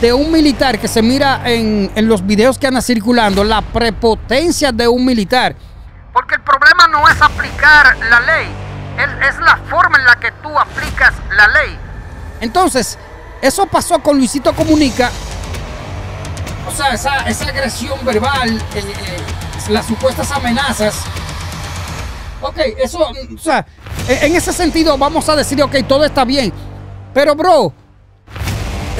de un militar que se mira en, los videos que andan circulando, la prepotencia de un militar. Porque el problema no es aplicar la ley, es, la forma en la que tú aplicas la ley. Entonces, eso pasó con Luisito Comunica. O sea, esa, agresión verbal, eh, eh, las supuestas amenazas. Ok, eso, o sea, e, en ese sentido vamos a decir, ok, todo está bien. Pero, bro,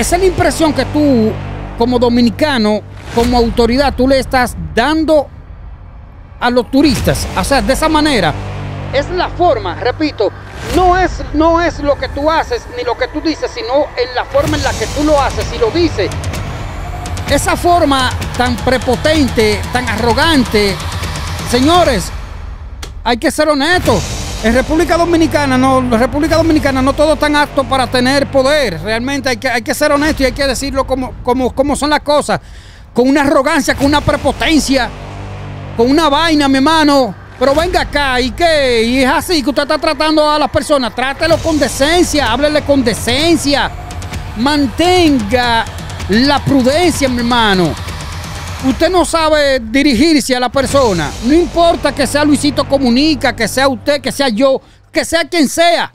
esa es la impresión que tú, como dominicano, como autoridad, tú le estás dando a los turistas. O sea, de esa manera. Es la forma, repito, no es, no es lo que tú haces ni lo que tú dices, sino en la forma en la que tú lo haces y lo dices. Esa forma tan prepotente, tan arrogante. Señores, hay que ser honestos. En República Dominicana, no, República Dominicana no todos están aptos para tener poder. Realmente hay que, hay que ser honesto y hay que decirlo como, como, como son las cosas. Con una arrogancia, con una prepotencia, con una vaina, mi hermano. Pero venga acá, ¿y qué? Y es así que usted está tratando a las personas. Trátelo con decencia, háblele con decencia. Mantenga la prudencia, mi hermano usted no sabe dirigirse a la persona. No importa que sea Luisito Comunica, que sea usted, que sea yo, que sea quien sea.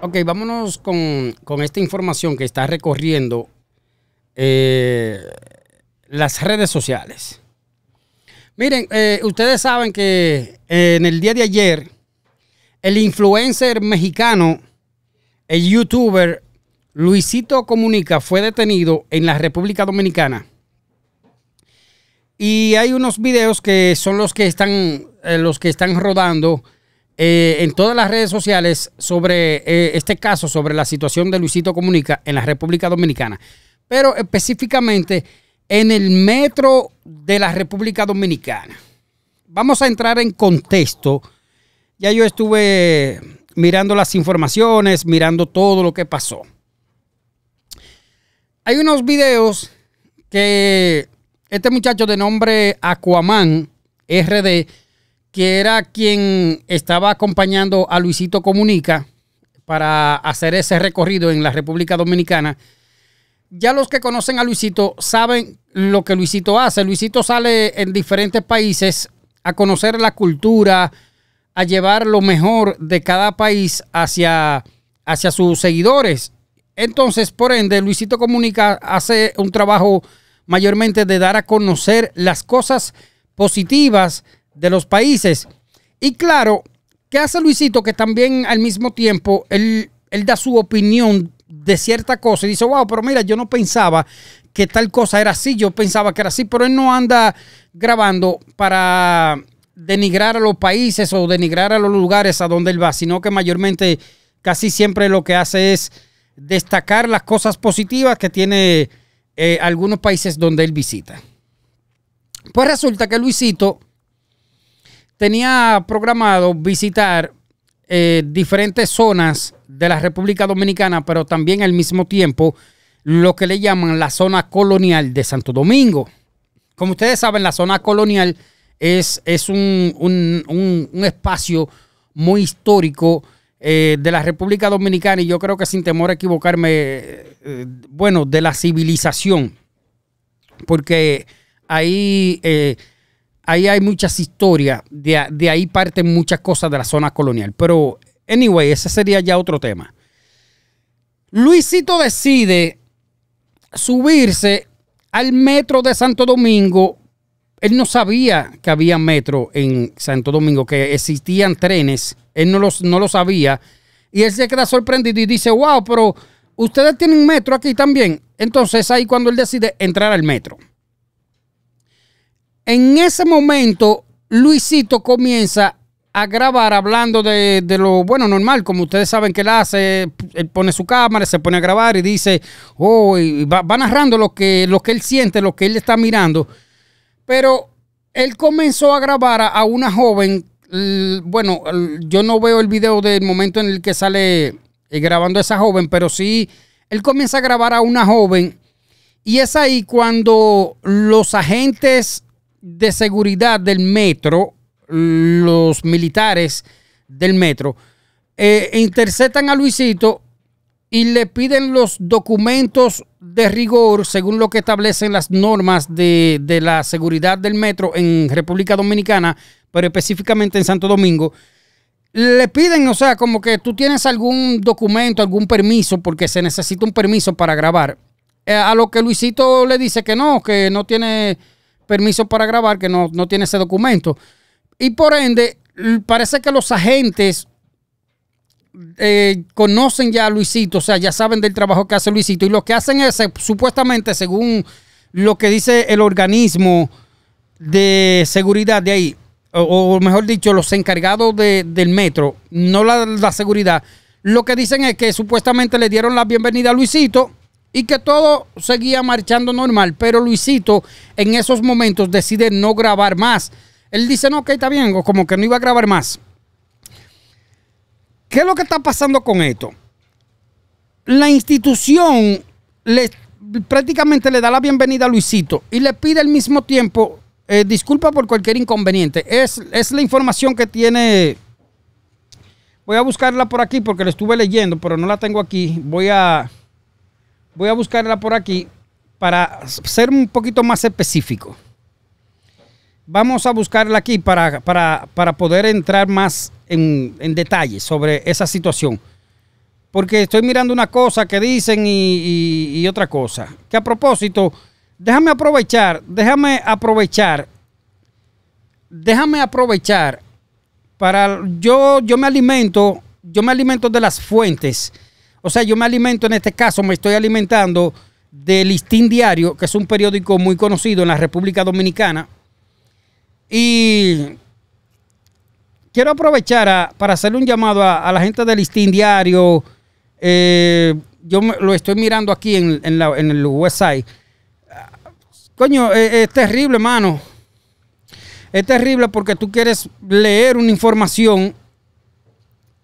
Ok, vámonos con, esta información que está recorriendo eh, las redes sociales. Miren, eh, ustedes saben que eh, en el día de ayer, el influencer mexicano, el youtuber Luisito Comunica fue detenido en la República Dominicana. Y hay unos videos que son los que están, eh, los que están rodando eh, en todas las redes sociales sobre eh, este caso, sobre la situación de Luisito Comunica en la República Dominicana. Pero específicamente en el metro de la República Dominicana. Vamos a entrar en contexto. Ya yo estuve mirando las informaciones, mirando todo lo que pasó hay unos videos que este muchacho de nombre Aquaman RD, que era quien estaba acompañando a Luisito Comunica para hacer ese recorrido en la República Dominicana. Ya los que conocen a Luisito saben lo que Luisito hace. Luisito sale en diferentes países a conocer la cultura, a llevar lo mejor de cada país hacia, hacia sus seguidores. Entonces, por ende, Luisito Comunica hace un trabajo mayormente de dar a conocer las cosas positivas de los países. Y claro, ¿qué hace Luisito? Que también al mismo tiempo él, da su opinión de cierta cosa y dice, wow, pero mira, yo no pensaba que tal cosa era así, yo pensaba que era así, pero él no anda grabando para denigrar a los países o denigrar a los lugares a donde él va, sino que mayormente casi siempre lo que hace es destacar las cosas positivas que tiene eh, algunos países donde él visita. Pues resulta que Luisito tenía programado visitar eh, diferentes zonas de la República Dominicana, pero también al mismo tiempo lo que le llaman la zona colonial de Santo Domingo. Como ustedes saben, la zona colonial es, es un espacio muy histórico eh, de la República Dominicana y yo creo que sin temor a equivocarme, eh, eh, bueno, de la civilización, porque ahí, ahí hay muchas historias, de, de ahí parten muchas cosas de la zona colonial. Pero, anyway, ese sería ya otro tema. Luisito decide subirse al metro de Santo Domingo él no sabía que había metro en Santo Domingo, que existían trenes. Él no, no lo sabía. Y él se queda sorprendido y dice, wow, pero ustedes tienen metro aquí también. Entonces ahí cuando él decide entrar al metro. En ese momento, Luisito comienza a grabar hablando de, lo bueno normal, como ustedes saben que él hace, él pone su cámara, se pone a grabar y dice, oh, va, narrando lo que, lo que él siente, lo que él está mirando. Pero él comenzó a grabar a, una joven. Bueno, yo no veo el video del momento en el que sale eh, grabando a esa joven, pero sí, él comienza a grabar a una joven. Y es ahí cuando los agentes de seguridad del metro, los militares del metro, eh, interceptan a Luisito y le piden los documentos de rigor según lo que establecen las normas de, la seguridad del metro en República Dominicana, pero específicamente en Santo Domingo le piden, o sea, como que tú tienes algún documento, algún permiso, porque se necesita un permiso para grabar. Eh, a lo que Luisito le dice que no, que no tiene permiso para grabar, que no, no tiene ese documento. Y por ende, parece que los agentes eh, conocen ya a Luisito, o sea, ya saben del trabajo que hace Luisito y lo que hacen es, eh, supuestamente, según lo que dice el organismo de seguridad de ahí, o, mejor dicho, los encargados del metro, no la, seguridad, lo que dicen es que supuestamente le dieron la bienvenida a Luisito y que todo seguía marchando normal, pero Luisito en esos momentos decide no grabar más. Él dice, no, que está bien, como que no iba a grabar más. ¿Qué es lo que está pasando con esto? La institución le, prácticamente le da la bienvenida a Luisito y le pide al mismo tiempo eh, disculpa por cualquier inconveniente. Es, la información que tiene. Voy a buscarla por aquí porque la estuve leyendo, pero no la tengo aquí. Voy a, voy a buscarla por aquí para ser un poquito más específico vamos a buscarla aquí para, para, poder entrar más en, detalle sobre esa situación. Porque estoy mirando una cosa que dicen y, otra cosa. Que a propósito, déjame aprovechar, déjame aprovechar, déjame aprovechar para yo, yo me alimento, yo me alimento de las fuentes. O sea, yo me alimento en este caso, me estoy alimentando del Listín Diario, que es un periódico muy conocido en la República Dominicana, y quiero aprovechar para hacerle un llamado a, la gente del listín diario. Eh, yo lo estoy mirando aquí en, el website. Coño, eh, es, terrible, mano. Es terrible porque tú quieres leer una información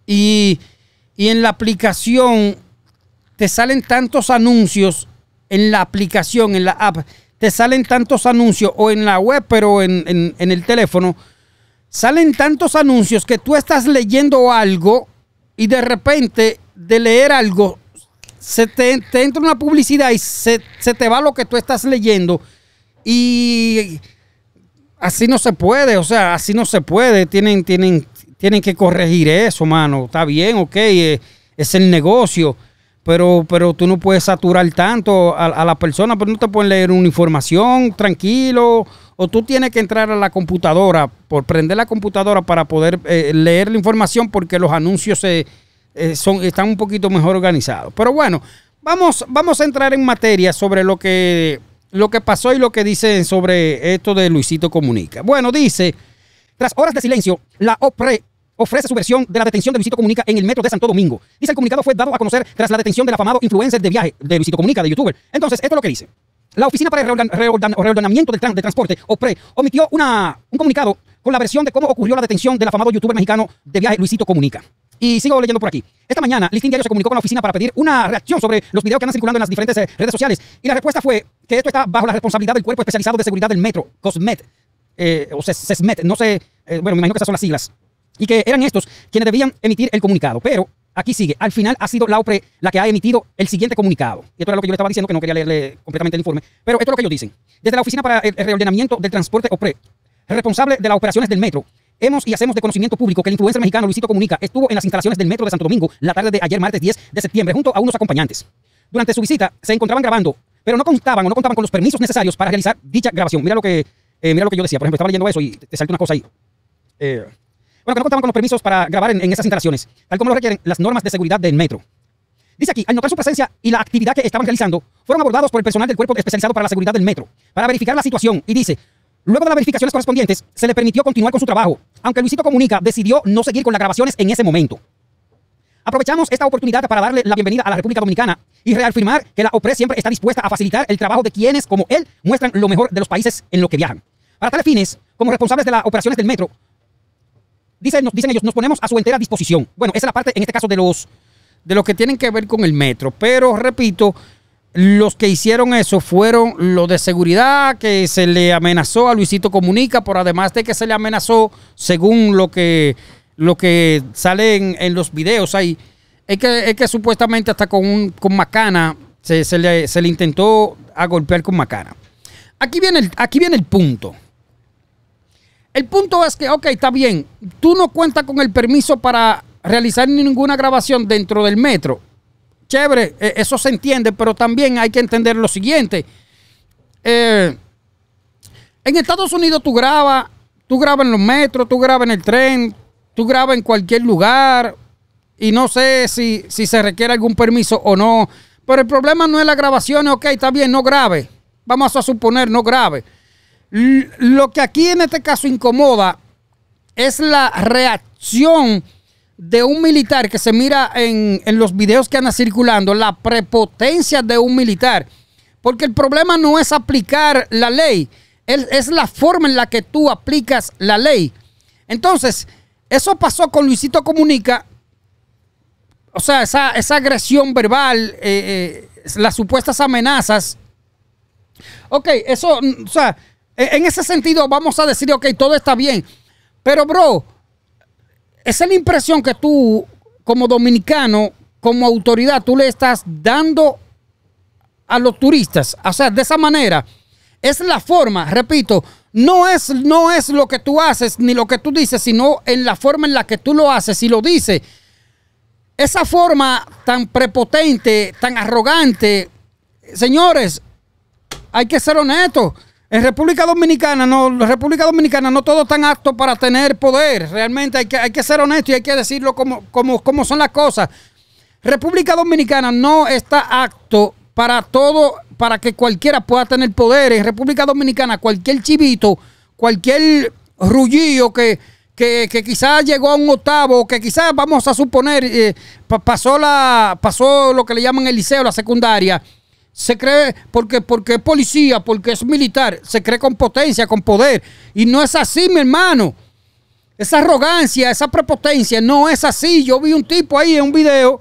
y, y en la aplicación te salen tantos anuncios en la aplicación, en la app, te salen tantos anuncios, o en la web, pero en, el teléfono, salen tantos anuncios que tú estás leyendo algo y de repente de leer algo se te, entra una publicidad y se, te va lo que tú estás leyendo. Y así no se puede, o sea, así no se puede. Tienen, tienen, tienen que corregir eso, mano. Está bien, ok, eh, es el negocio pero, pero tú no puedes saturar tanto a, la persona, pero no te pueden leer una información tranquilo, o tú tienes que entrar a la computadora, por prender la computadora para poder eh, leer la información, porque los anuncios eh, son, están un poquito mejor organizados. Pero bueno, vamos, vamos a entrar en materia sobre lo que, lo que pasó y lo que dicen sobre esto de Luisito Comunica. Bueno, dice, tras horas de silencio, la OPRE ofrece su versión de la detención de Luisito Comunica en el metro de Santo Domingo. Dice el comunicado fue dado a conocer tras la detención del afamado influencer de viaje de Luisito Comunica, de youtuber. Entonces, esto es lo que dice. La Oficina para el Reordenamiento del, de Transporte, OPRE, omitió una, un comunicado con la versión de cómo ocurrió la detención del afamado youtuber mexicano de viaje Luisito Comunica. Y sigo leyendo por aquí. Esta mañana, Listín Diario se comunicó con la oficina para pedir una reacción sobre los videos que andan circulando en las diferentes eh, redes sociales. Y la respuesta fue que esto está bajo la responsabilidad del Cuerpo Especializado de Seguridad del Metro, COSMET, eh, o CESMET. No sé, eh, bueno, me imagino que esas son las siglas y que eran estos quienes debían emitir el comunicado. Pero aquí sigue, al final ha sido la OPRE la que ha emitido el siguiente comunicado. Y esto era lo que yo le estaba diciendo, que no quería leerle completamente el informe. Pero esto es lo que ellos dicen. Desde la Oficina para el Reordenamiento del Transporte OPRE, responsable de las operaciones del metro, Hemos y hacemos de conocimiento público que el influencer mexicano Luisito Comunica estuvo en las instalaciones del Metro de Santo Domingo la tarde de ayer martes 10 de septiembre junto a unos acompañantes. Durante su visita se encontraban grabando, pero no contaban o no contaban con los permisos necesarios para realizar dicha grabación. Mira lo que, eh, mira lo que yo decía. Por ejemplo, estaba leyendo eso y te salta una cosa ahí. Eh, bueno, que no contaban con los permisos para grabar en, esas instalaciones, tal como lo requieren las normas de seguridad del metro. Dice aquí, al notar su presencia y la actividad que estaban realizando, fueron abordados por el personal del cuerpo especializado para la seguridad del metro, para verificar la situación. Y dice, luego de las verificaciones correspondientes, se le permitió continuar con su trabajo, aunque Luisito Comunica decidió no seguir con las grabaciones en ese momento. Aprovechamos esta oportunidad para darle la bienvenida a la República Dominicana y reafirmar que la OPRE siempre está dispuesta a facilitar el trabajo de quienes, como él, muestran lo mejor de los países en los que viajan. Para tales fines, como responsables de las operaciones del metro, Dicen, dicen ellos, nos ponemos a su entera disposición. Bueno, esa es la parte, en este caso, de los de lo que tienen que ver con el metro. Pero, repito, los que hicieron eso fueron los de seguridad, que se le amenazó a Luisito Comunica, por además de que se le amenazó, según lo que, lo que sale en, los videos ahí, es que, supuestamente hasta con, con Macana se, le, intentó a golpear con Macana. Aquí viene aquí viene el punto el punto es que, ok, está bien, tú no cuentas con el permiso para realizar ninguna grabación dentro del metro. Chévere, e, eso se entiende, pero también hay que entender lo siguiente. Eh, en Estados Unidos tú grabas, tú grabas en los metros, tú grabas en el tren, tú grabas en cualquier lugar y no sé si, se requiere algún permiso o no. Pero el problema no es la grabación, ok, está bien, no grabe. Vamos a suponer, no grabe. Lo que aquí en este caso incomoda es la reacción de un militar que se mira en, los videos que andan circulando, la prepotencia de un militar. Porque el problema no es aplicar la ley, es la forma en la que tú aplicas la ley. Entonces, eso pasó con Luisito Comunica, o sea, esa, agresión verbal, eh, eh, las supuestas amenazas. Ok, eso, o sea, e, en ese sentido, vamos a decir, ok, todo está bien. Pero, bro, esa es la impresión que tú, como dominicano, como autoridad, tú le estás dando a los turistas. O sea, de esa manera. Es la forma, repito, no es, no es lo que tú haces ni lo que tú dices, sino en la forma en la que tú lo haces y lo dices. Esa forma tan prepotente, tan arrogante, señores, hay que ser honestos. En República Dominicana, no, República Dominicana no todos están aptos para tener poder. Realmente hay que, hay que ser honesto y hay que decirlo como, son las cosas. República Dominicana no está apto para todo, para que cualquiera pueda tener poder. En República Dominicana, cualquier chivito, cualquier rullillo que, que, que quizás llegó a un octavo, que quizás vamos a suponer, eh, pasó, la, pasó lo que le llaman el liceo, la secundaria se cree porque, porque es policía, porque es militar, se cree con potencia, con poder. Y no es así, mi hermano. Esa arrogancia, esa prepotencia, no es así. Yo vi un tipo ahí en un video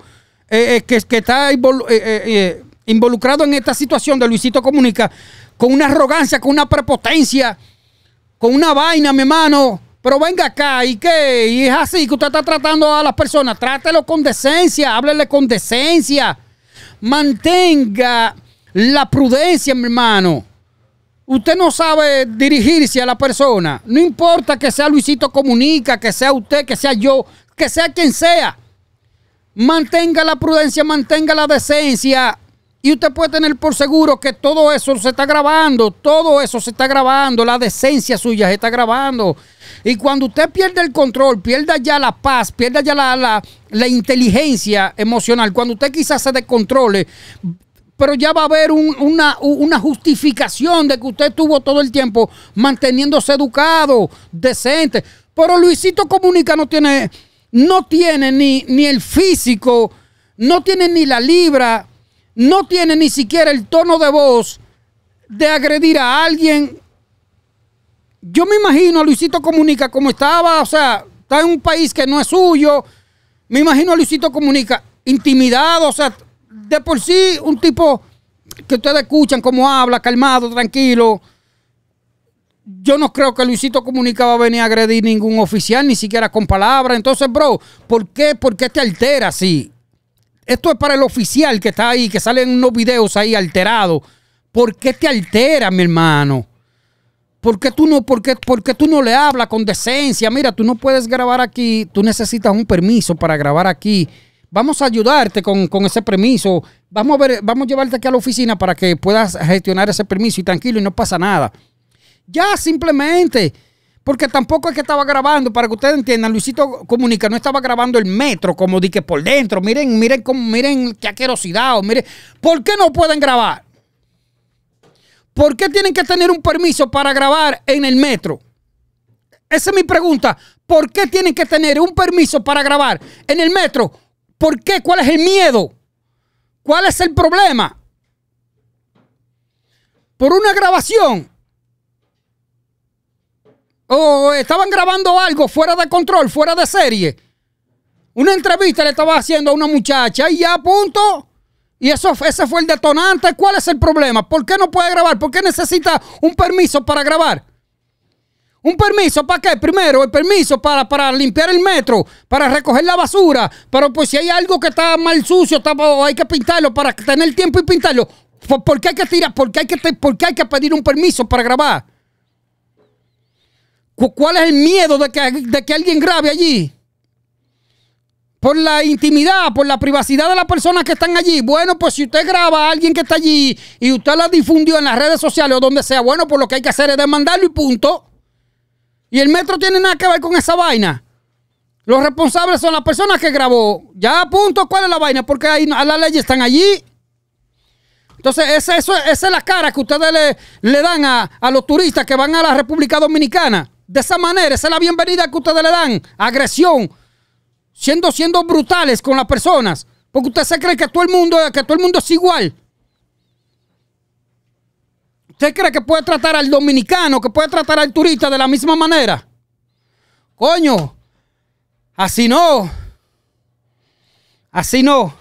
eh, eh, que, que, está eh, involucrado en esta situación de Luisito Comunica con una arrogancia, con una prepotencia, con una vaina, mi hermano. Pero venga acá, ¿y qué? Y es así que usted está tratando a las personas. Trátelo con decencia, háblele con decencia mantenga la prudencia, mi hermano. Usted no sabe dirigirse a la persona. No importa que sea Luisito Comunica, que sea usted, que sea yo, que sea quien sea. Mantenga la prudencia, mantenga la decencia. Y usted puede tener por seguro que todo eso se está grabando, todo eso se está grabando, la decencia suya se está grabando. Y cuando usted pierde el control, pierda ya la paz, pierda ya la, la, inteligencia emocional, cuando usted quizás se descontrole, pero ya va a haber una, justificación de que usted estuvo todo el tiempo manteniéndose educado, decente. Pero Luisito Comunica no tiene, no tiene ni, ni el físico, no tiene ni la libra, no tiene ni siquiera el tono de voz de agredir a alguien yo me imagino a Luisito Comunica como estaba, o sea, está en un país que no es suyo. Me imagino a Luisito Comunica intimidado, o sea, de por sí un tipo que ustedes escuchan cómo habla, calmado, tranquilo. Yo no creo que Luisito Comunica va a venir a agredir ningún oficial, ni siquiera con palabras. Entonces, bro, ¿por qué, ¿por qué te altera así? Esto es para el oficial que está ahí, que salen unos videos ahí alterados. ¿Por qué te altera, mi hermano? ¿Por qué tú no, porque tú no le hablas con decencia? Mira, tú no puedes grabar aquí, tú necesitas un permiso para grabar aquí. Vamos a ayudarte con, ese permiso. Vamos a ver, vamos a llevarte aquí a la oficina para que puedas gestionar ese permiso y tranquilo y no pasa nada. Ya simplemente, porque tampoco es que estaba grabando, para que ustedes entiendan, Luisito Comunica no estaba grabando el metro como dije, que por dentro. Miren, miren, miren qué asquerosidad, miren, ¿por qué no pueden grabar? ¿Por qué tienen que tener un permiso para grabar en el metro? Esa es mi pregunta. ¿Por qué tienen que tener un permiso para grabar en el metro? ¿Por qué? ¿Cuál es el miedo? ¿Cuál es el problema? Por una grabación. O estaban grabando algo fuera de control, fuera de serie. Una entrevista le estaba haciendo a una muchacha y ya punto y eso, ese fue el detonante. ¿Cuál es el problema? ¿Por qué no puede grabar? ¿Por qué necesita un permiso para grabar? ¿Un permiso para qué? Primero, el permiso para, limpiar el metro, para recoger la basura. Pero pues si hay algo que está mal sucio, está, hay que pintarlo para tener tiempo y pintarlo. ¿Por, qué hay que tirar? ¿Por qué hay que, por hay que pedir un permiso para grabar? ¿Cuál es el miedo de que, de que alguien grabe allí? por la intimidad, por la privacidad de las personas que están allí. Bueno, pues si usted graba a alguien que está allí y usted la difundió en las redes sociales o donde sea, bueno, pues lo que hay que hacer es demandarlo y punto. Y el metro tiene nada que ver con esa vaina. Los responsables son las personas que grabó. Ya, punto, ¿cuál es la vaina? Porque ahí a la ley están allí. Entonces, esa, eso, es la cara que ustedes le, dan a, a los turistas que van a la República Dominicana. De esa manera, esa es la bienvenida que ustedes le dan. Agresión, siendo, siendo brutales con las personas. Porque usted se cree que todo el mundo, que todo el mundo es igual. ¿Usted cree que puede tratar al dominicano, que puede tratar al turista de la misma manera? Coño, así no. Así no.